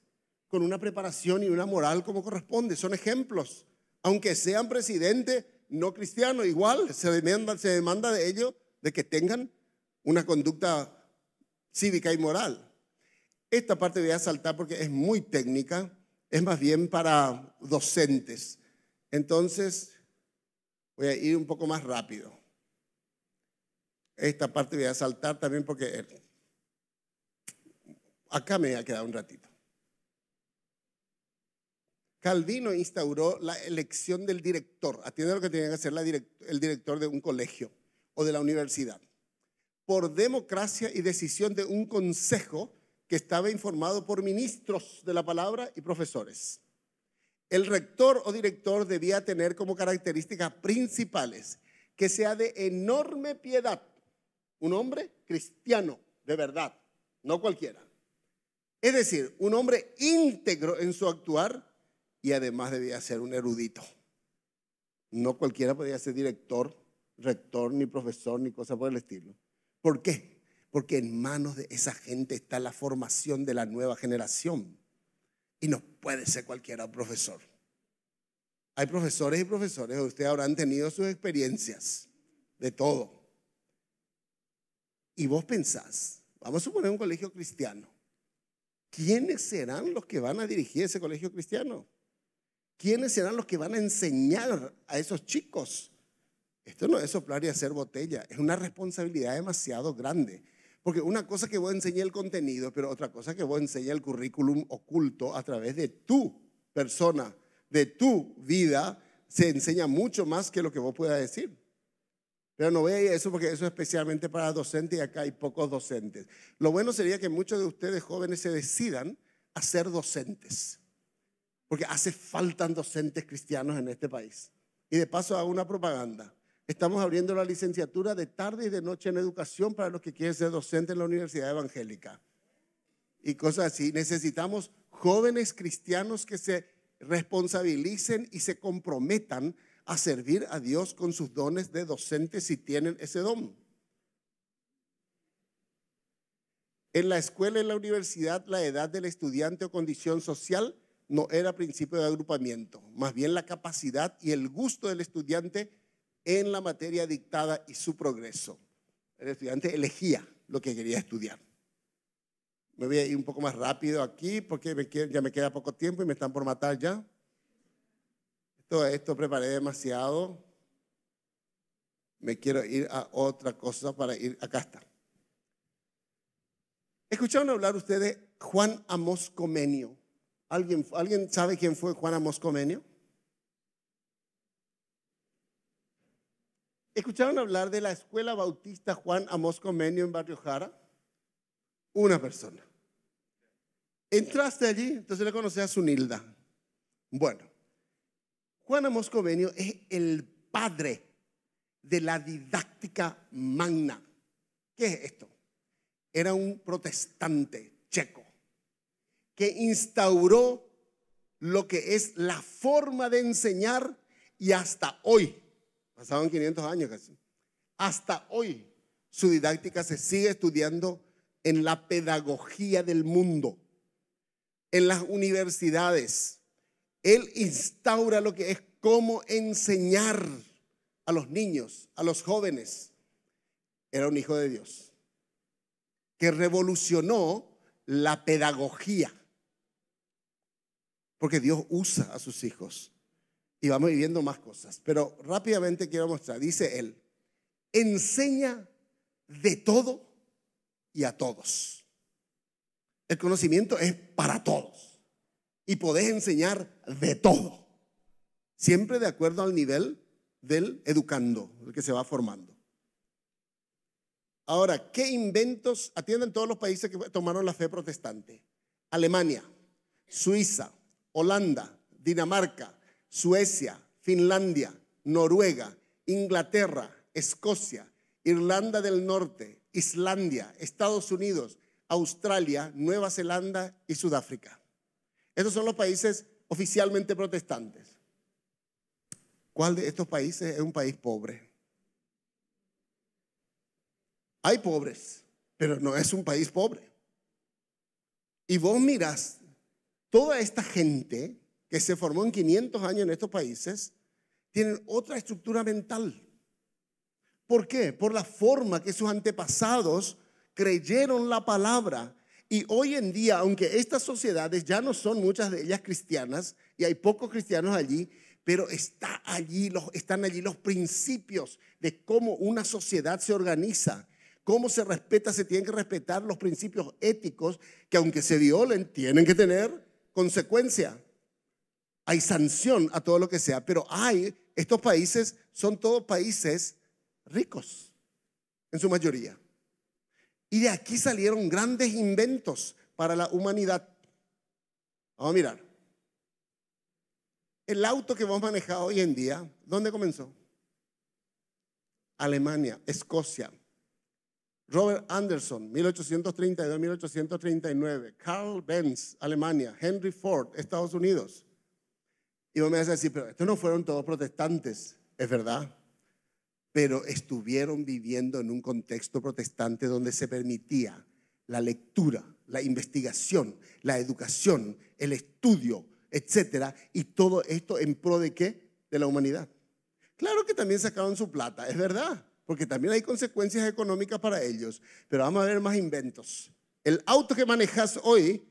con una preparación y una moral como corresponde, son ejemplos. Aunque sean presidente, no cristiano, igual se demanda, se demanda de ellos de que tengan una conducta cívica y moral. Esta parte voy a saltar porque es muy técnica, es más bien para docentes. Entonces, voy a ir un poco más rápido. Esta parte voy a saltar también porque eh, acá me ha quedado un ratito. Calvino instauró la elección del director. Atiende lo que tenía que hacer el director de un colegio o de la universidad. Por democracia y decisión de un consejo que estaba informado por ministros de la palabra y profesores. El rector o director debía tener como características principales que sea de enorme piedad, un hombre cristiano de verdad, no cualquiera. Es decir, un hombre íntegro en su actuar y además debía ser un erudito. No cualquiera podía ser director, rector, ni profesor, ni cosa por el estilo. ¿Por qué? Porque en manos de esa gente está la formación de la nueva generación. Y no puede ser cualquiera profesor. Hay profesores y profesores, ustedes habrán tenido sus experiencias de todo. Y vos pensás, vamos a suponer un colegio cristiano. ¿Quiénes serán los que van a dirigir ese colegio cristiano? ¿Quiénes serán los que van a enseñar a esos chicos? Esto no es soplar y hacer botella, es una responsabilidad demasiado grande. Porque una cosa que vos enseñes el contenido, pero otra cosa que vos enseñes el currículum oculto a través de tu persona, de tu vida, se enseña mucho más que lo que vos puedas decir. Pero no voy a ir a eso porque eso es especialmente para docentes y acá hay pocos docentes. Lo bueno sería que muchos de ustedes jóvenes se decidan a ser docentes porque hace falta docentes cristianos en este país. Y de paso hago una propaganda. Estamos abriendo la licenciatura de tarde y de noche en educación para los que quieren ser docentes en la Universidad Evangélica. Y cosas así. Necesitamos jóvenes cristianos que se responsabilicen y se comprometan a servir a Dios con sus dones de docentes si tienen ese don. En la escuela y la universidad, la edad del estudiante o condición social no era principio de agrupamiento, más bien la capacidad y el gusto del estudiante en la materia dictada y su progreso. El estudiante elegía lo que quería estudiar. Me voy a ir un poco más rápido aquí porque ya me queda poco tiempo y me están por matar ya. Todo esto preparé demasiado. Me quiero ir a otra cosa para ir acá está. ¿Escucharon hablar ustedes Juan Amos Comenio? ¿Alguien, sabe quién fue Juan Comenio. ¿Escucharon hablar de la escuela bautista Juan Amos Comenio en Barrio Jara? Una persona. Entraste allí, entonces le conocí a Sunilda. Bueno, Juan Amos Comenio es el padre de la didáctica magna. ¿Qué es esto? Era un protestante checo que instauró lo que es la forma de enseñar y hasta hoy, pasaban 500 años casi, hasta hoy su didáctica se sigue estudiando en la pedagogía del mundo, en las universidades. Él instaura lo que es cómo enseñar a los niños, a los jóvenes. Era un hijo de Dios que revolucionó la pedagogía porque Dios usa a sus hijos. Y vamos viviendo más cosas. Pero rápidamente quiero mostrar, dice él, enseña de todo y a todos. El conocimiento es para todos. Y podés enseñar de todo. Siempre de acuerdo al nivel del educando, el que se va formando. Ahora, ¿qué inventos atienden todos los países que tomaron la fe protestante? Alemania, Suiza, Holanda, Dinamarca, Suecia, Finlandia, Noruega, Inglaterra, Escocia, Irlanda del Norte, Islandia, Estados Unidos, Australia, Nueva Zelanda y Sudáfrica. Estos son los países oficialmente protestantes. ¿Cuál de estos países es un país pobre? Hay pobres, pero no es un país pobre. Y vos mirás toda esta gente que se formó en 500 años en estos países, tienen otra estructura mental. ¿Por qué? Por la forma que sus antepasados creyeron la palabra. Y hoy en día, aunque estas sociedades ya no son muchas de ellas cristianas, y hay pocos cristianos allí, pero está allí están allí los principios de cómo una sociedad se organiza, cómo se respeta, se tienen que respetar los principios éticos que aunque se violen, tienen que tener consecuencia, hay sanción a todo lo que sea, pero hay, estos países son todos países ricos, en su mayoría. Y de aquí salieron grandes inventos para la humanidad. Vamos a mirar. El auto que hemos manejado hoy en día, ¿dónde comenzó? Alemania, Escocia, Robert Anderson, 1832-1839, Carl Benz, Alemania, Henry Ford, Estados Unidos. Y vos me vas a decir, pero estos no fueron todos protestantes, es verdad, pero estuvieron viviendo en un contexto protestante donde se permitía la lectura, la investigación, la educación, el estudio, etcétera, y todo esto en pro de qué? De la humanidad. Claro que también sacaron su plata, es verdad, porque también hay consecuencias económicas para ellos, pero vamos a ver más inventos. El auto que manejas hoy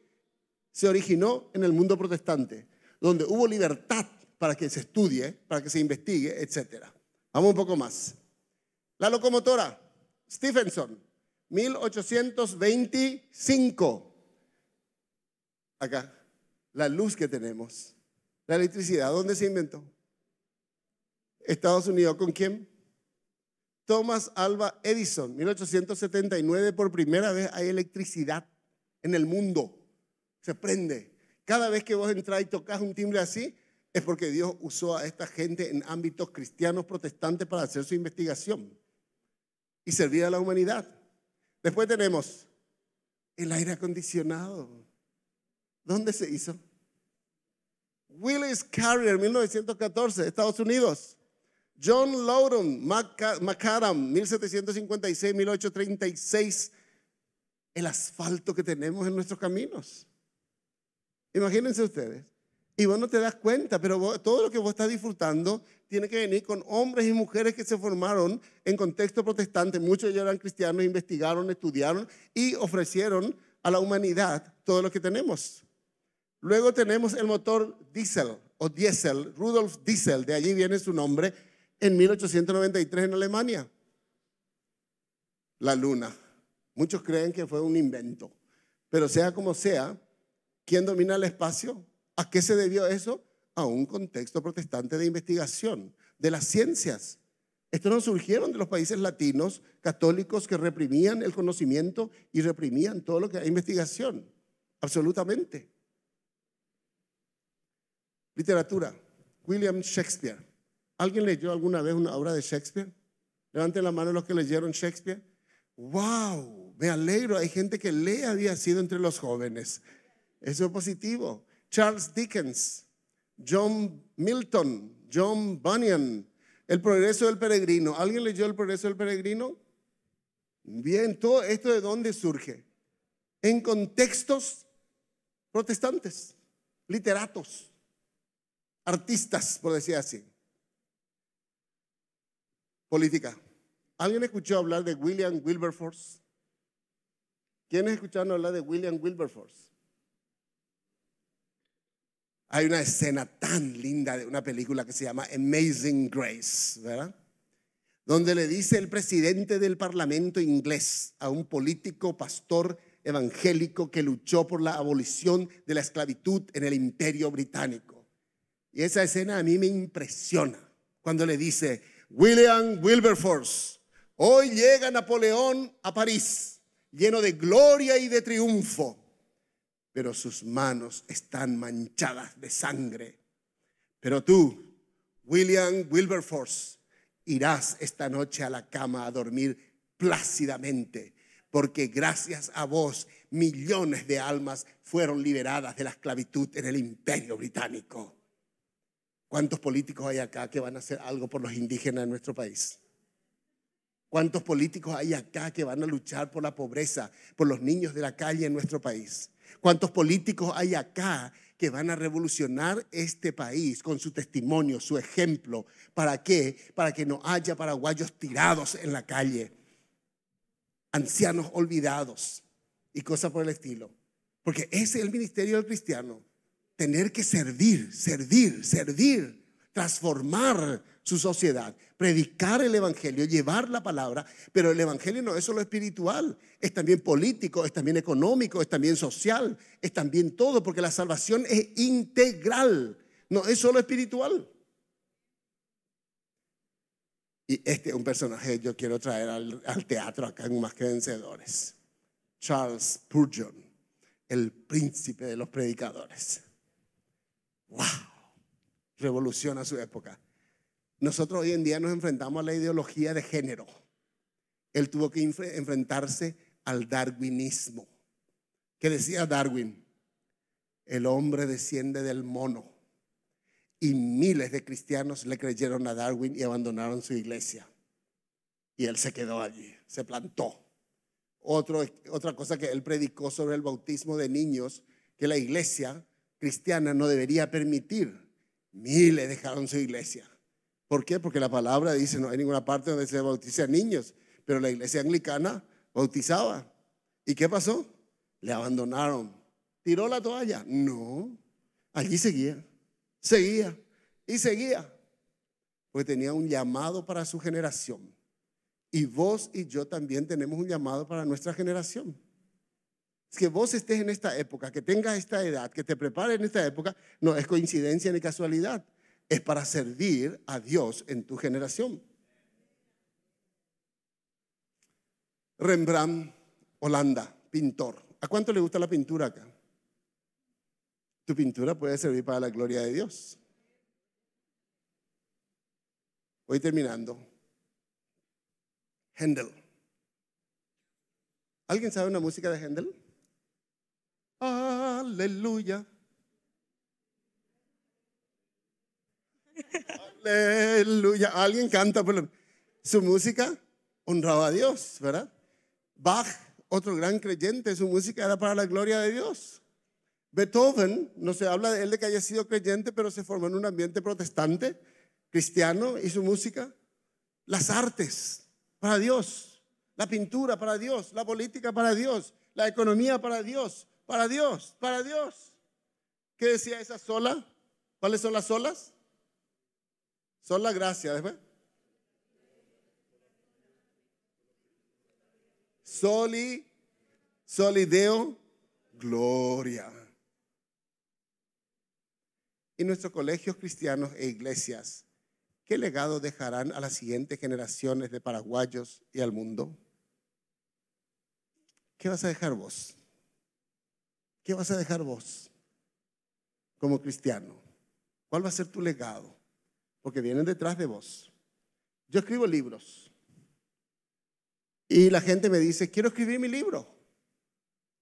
se originó en el mundo protestante, donde hubo libertad para que se estudie, para que se investigue, etc. Vamos un poco más. La locomotora, Stephenson, 1825. Acá, la luz que tenemos, la electricidad, ¿dónde se inventó? Estados Unidos, ¿con quién? Thomas Alba Edison, 1879, por primera vez hay electricidad en el mundo. Se prende. Cada vez que vos entras y tocas un timbre así, es porque Dios usó a esta gente en ámbitos cristianos protestantes para hacer su investigación y servir a la humanidad. Después tenemos el aire acondicionado. ¿Dónde se hizo? Willis Carrier, 1914, Estados Unidos. John Loudon Macadam, 1756-1836, el asfalto que tenemos en nuestros caminos. Imagínense ustedes. Y vos no te das cuenta, pero todo lo que vos estás disfrutando tiene que venir con hombres y mujeres que se formaron en contexto protestante. Muchos de ellos eran cristianos, investigaron, estudiaron y ofrecieron a la humanidad todo lo que tenemos. Luego tenemos el motor Diesel, o Diesel, Rudolf Diesel, de allí viene su nombre, en 1893 en Alemania. La luna. Muchos creen que fue un invento, pero sea como sea, ¿quién domina el espacio? ¿A qué se debió eso? A un contexto protestante de investigación, de las ciencias. esto no surgieron de los países latinos católicos que reprimían el conocimiento y reprimían todo lo que era investigación. Absolutamente. Literatura. William Shakespeare. ¿Alguien leyó alguna vez una obra de Shakespeare? Levanten la mano los que leyeron Shakespeare. ¡Wow! Me alegro. Hay gente que lee había sido entre los jóvenes. Eso es positivo. Charles Dickens, John Milton, John Bunyan, El progreso del peregrino. ¿Alguien leyó El progreso del peregrino? Bien, todo esto de dónde surge? En contextos protestantes, literatos, artistas, por decir así. Política. ¿Alguien escuchó hablar de William Wilberforce? ¿Quiénes escucharon hablar de William Wilberforce? Hay una escena tan linda de una película que se llama Amazing Grace, ¿verdad? Donde le dice el presidente del Parlamento inglés a un político pastor evangélico que luchó por la abolición de la esclavitud en el imperio británico. Y esa escena a mí me impresiona cuando le dice, William Wilberforce. Hoy llega Napoleón a París, lleno de gloria y de triunfo, pero sus manos están manchadas de sangre. Pero tú, William Wilberforce, irás esta noche a la cama a dormir plácidamente, porque gracias a vos millones de almas fueron liberadas de la esclavitud en el imperio británico. ¿Cuántos políticos hay acá que van a hacer algo por los indígenas en nuestro país? ¿Cuántos políticos hay acá que van a luchar por la pobreza, por los niños de la calle en nuestro país? ¿Cuántos políticos hay acá que van a revolucionar este país con su testimonio, su ejemplo? ¿Para qué? Para que no haya paraguayos tirados en la calle, ancianos olvidados y cosas por el estilo. Porque ese es el ministerio del cristiano tener que servir, servir, servir, transformar su sociedad, predicar el Evangelio, llevar la palabra, pero el Evangelio no es solo espiritual, es también político, es también económico, es también social, es también todo, porque la salvación es integral, no es solo espiritual. Y este es un personaje que yo quiero traer al, teatro acá en Más que Vencedores, Charles Purgeon el príncipe de los predicadores. ¡Wow! Revoluciona su época. Nosotros hoy en día nos enfrentamos a la ideología de género. Él tuvo que enfrentarse al darwinismo. que decía Darwin? El hombre desciende del mono. Y miles de cristianos le creyeron a Darwin y abandonaron su iglesia. Y él se quedó allí, se plantó. otra cosa que él predicó sobre el bautismo de niños, que la iglesia cristiana no debería permitir. Miles dejaron su iglesia. ¿Por qué? Porque la palabra dice, no hay ninguna parte donde se bautice niños, pero la iglesia anglicana bautizaba. ¿Y qué pasó? Le abandonaron. ¿Tiró la toalla? No. Allí seguía, seguía y seguía. Porque tenía un llamado para su generación. Y vos y yo también tenemos un llamado para nuestra generación que vos estés en esta época, que tengas esta edad, que te prepares en esta época, no es coincidencia ni casualidad. Es para servir a Dios en tu generación. Rembrandt, Holanda, pintor. ¿A cuánto le gusta la pintura acá? Tu pintura puede servir para la gloria de Dios. Voy terminando. Händel. ¿Alguien sabe una música de Händel? Aleluya. Aleluya. Alguien canta su música honraba a Dios, ¿verdad? Bach, otro gran creyente, su música era para la gloria de Dios. Beethoven, no se habla de él de que haya sido creyente, pero se formó en un ambiente protestante, cristiano, y su música. Las artes, para Dios. La pintura, para Dios. La política, para Dios. La economía, para Dios. Para Dios, para Dios. ¿Qué decía esa sola? ¿Cuáles son las solas? Son la gracia, después. Soli, solideo, gloria. Y nuestros colegios cristianos e iglesias, ¿qué legado dejarán a las siguientes generaciones de paraguayos y al mundo? ¿Qué vas a dejar vos? ¿Qué vas a dejar vos como cristiano? ¿Cuál va a ser tu legado? Porque vienen detrás de vos. Yo escribo libros y la gente me dice, quiero escribir mi libro.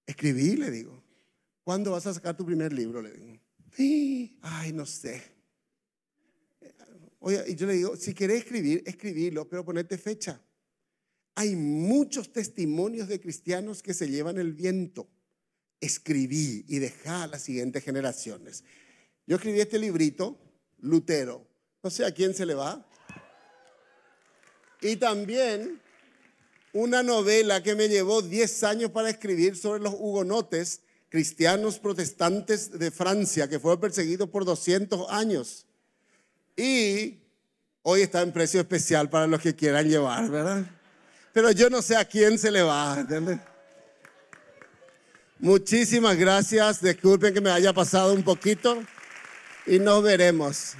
Escribí, le digo. ¿Cuándo vas a sacar tu primer libro? Le digo. Ay, no sé. Oye, y yo le digo, si querés escribir, escribilo, pero ponete fecha. Hay muchos testimonios de cristianos que se llevan el viento escribí y dejé a las siguientes generaciones. Yo escribí este librito, Lutero. No sé a quién se le va. Y también una novela que me llevó 10 años para escribir sobre los hugonotes, cristianos protestantes de Francia, que fueron perseguidos por 200 años. Y hoy está en precio especial para los que quieran llevar, ¿verdad? Pero yo no sé a quién se le va, ¿entendés? Muchísimas gracias. Disculpen que me haya pasado un poquito y nos veremos.